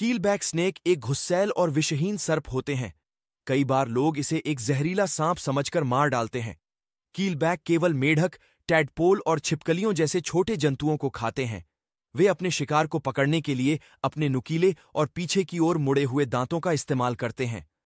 keelback snake एक घुस्सैल और विषहीन सर्प होते हैं कई बार लोग इसे एक जहरीला सांप समझकर मार डालते हैं कीलबैक केवल मेढक टैडपोल और छिपकलियों जैसे छोटे जंतुओं को खाते हैं वे अपने शिकार को पकड़ने के लिए अपने नुकीले और पीछे की ओर मुड़े हुए दांतों का इस्तेमाल करते हैं